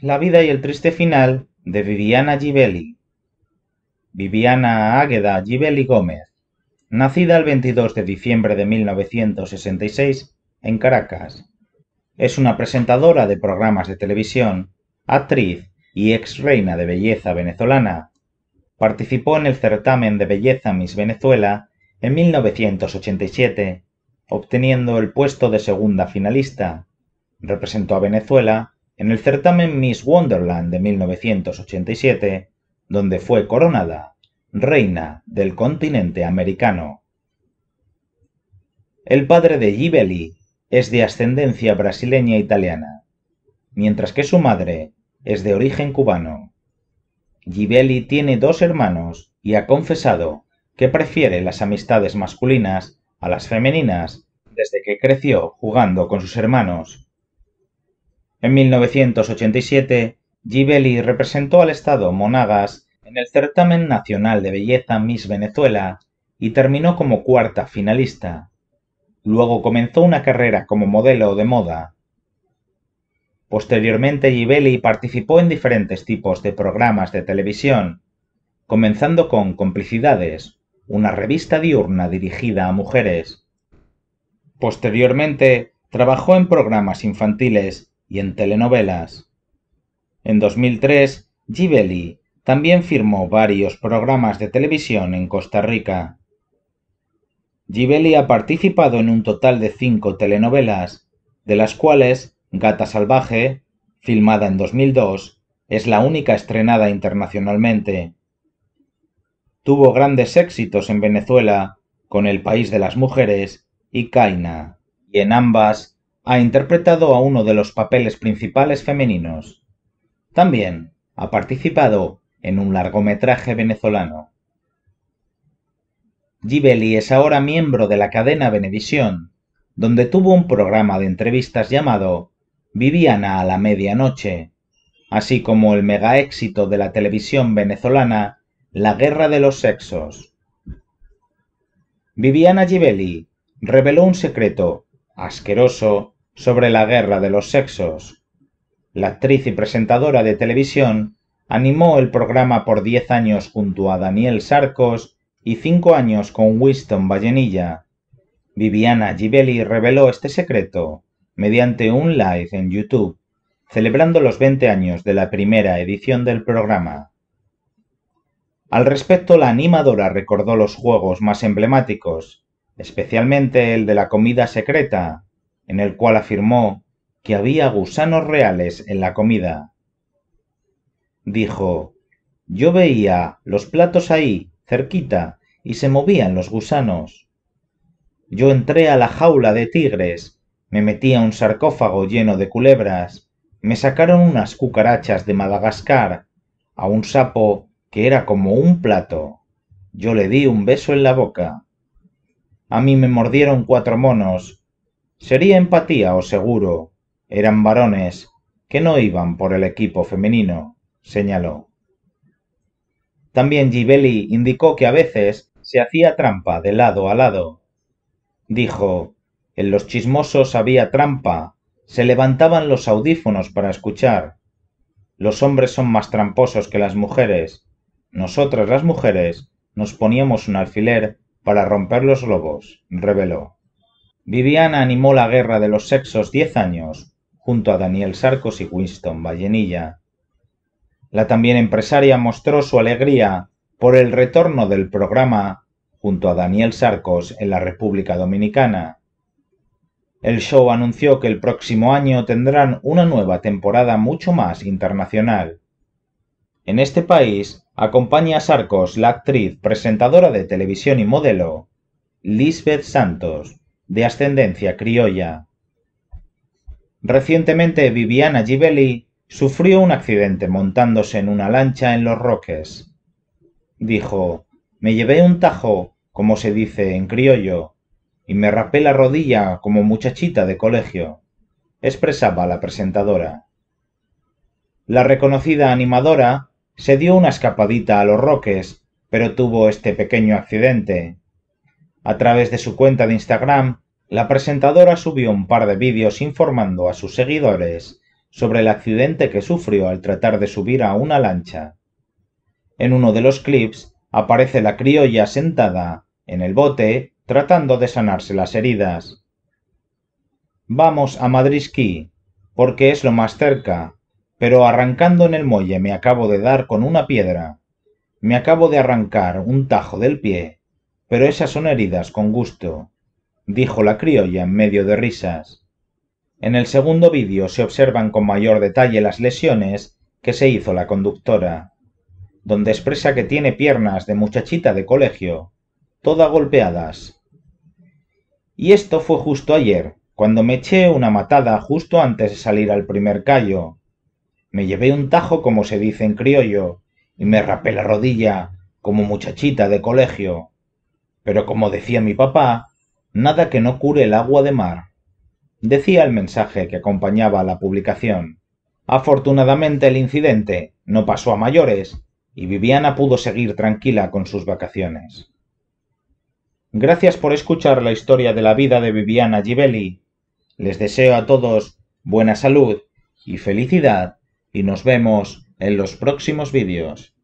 La vida y el triste final de Viviana Gibelli. Viviana Águeda Gibelli Gómez, nacida el 22 de diciembre de 1966 en Caracas, es una presentadora de programas de televisión, actriz y ex reina de belleza venezolana. Participó en el certamen de belleza Miss Venezuela en 1987, obteniendo el puesto de segunda finalista. Representó a Venezuela en el certamen Miss Wonderland de 1987, donde fue coronada reina del continente americano. El padre de Gibelli es de ascendencia brasileña e italiana, mientras que su madre es de origen cubano. Gibelli tiene dos hermanos y ha confesado que prefiere las amistades masculinas a las femeninas desde que creció jugando con sus hermanos. En 1987, Gibelli representó al estado Monagas en el certamen nacional de belleza Miss Venezuela y terminó como cuarta finalista. Luego comenzó una carrera como modelo de moda. Posteriormente, Gibelli participó en diferentes tipos de programas de televisión, comenzando con Complicidades, una revista diurna dirigida a mujeres. Posteriormente, trabajó en programas infantiles y en telenovelas. En 2003, Gibeli también firmó varios programas de televisión en Costa Rica. Gibeli ha participado en un total de cinco telenovelas, de las cuales Gata Salvaje, filmada en 2002, es la única estrenada internacionalmente. Tuvo grandes éxitos en Venezuela, con El País de las Mujeres y Caina, y en ambas ha interpretado a uno de los papeles principales femeninos. También ha participado en un largometraje venezolano. Gibelli es ahora miembro de la cadena Venevisión, donde tuvo un programa de entrevistas llamado Viviana a la medianoche, así como el mega éxito de la televisión venezolana La guerra de los sexos. Viviana Gibelli reveló un secreto asqueroso sobre la guerra de los sexos. La actriz y presentadora de televisión animó el programa por 10 años junto a Daniel Sarcos y 5 años con Winston Vallenilla. Viviana Gibelli reveló este secreto mediante un live en YouTube, celebrando los 20 años de la primera edición del programa. Al respecto, la animadora recordó los juegos más emblemáticos, especialmente el de la comida secreta, en el cual afirmó que había gusanos reales en la comida. Dijo, yo veía los platos ahí, cerquita, y se movían los gusanos. Yo entré a la jaula de tigres, me metí a un sarcófago lleno de culebras, me sacaron unas cucarachas de Madagascar, a un sapo que era como un plato. Yo le di un beso en la boca. A mí me mordieron cuatro monos, Sería empatía, o seguro. Eran varones que no iban por el equipo femenino, señaló. También Gibelli indicó que a veces se hacía trampa de lado a lado. Dijo, en los chismosos había trampa, se levantaban los audífonos para escuchar. Los hombres son más tramposos que las mujeres. Nosotras las mujeres nos poníamos un alfiler para romper los lobos, reveló. Viviana animó la guerra de los sexos diez años, junto a Daniel Sarcos y Winston Vallenilla. La también empresaria mostró su alegría por el retorno del programa junto a Daniel Sarcos en la República Dominicana. El show anunció que el próximo año tendrán una nueva temporada mucho más internacional. En este país acompaña a Sarcos la actriz, presentadora de televisión y modelo, Lisbeth Santos de ascendencia criolla. Recientemente Viviana Gibelli sufrió un accidente montándose en una lancha en los roques. Dijo, me llevé un tajo, como se dice en criollo, y me rapé la rodilla como muchachita de colegio, expresaba la presentadora. La reconocida animadora se dio una escapadita a los roques, pero tuvo este pequeño accidente, a través de su cuenta de Instagram, la presentadora subió un par de vídeos informando a sus seguidores sobre el accidente que sufrió al tratar de subir a una lancha. En uno de los clips aparece la criolla sentada en el bote tratando de sanarse las heridas. Vamos a Madrisquí, porque es lo más cerca, pero arrancando en el muelle me acabo de dar con una piedra. Me acabo de arrancar un tajo del pie pero esas son heridas con gusto, dijo la criolla en medio de risas. En el segundo vídeo se observan con mayor detalle las lesiones que se hizo la conductora, donde expresa que tiene piernas de muchachita de colegio, toda golpeadas. Y esto fue justo ayer, cuando me eché una matada justo antes de salir al primer callo. Me llevé un tajo como se dice en criollo, y me rapé la rodilla como muchachita de colegio. Pero como decía mi papá, nada que no cure el agua de mar. Decía el mensaje que acompañaba la publicación. Afortunadamente el incidente no pasó a mayores y Viviana pudo seguir tranquila con sus vacaciones. Gracias por escuchar la historia de la vida de Viviana Gibelli. Les deseo a todos buena salud y felicidad y nos vemos en los próximos vídeos.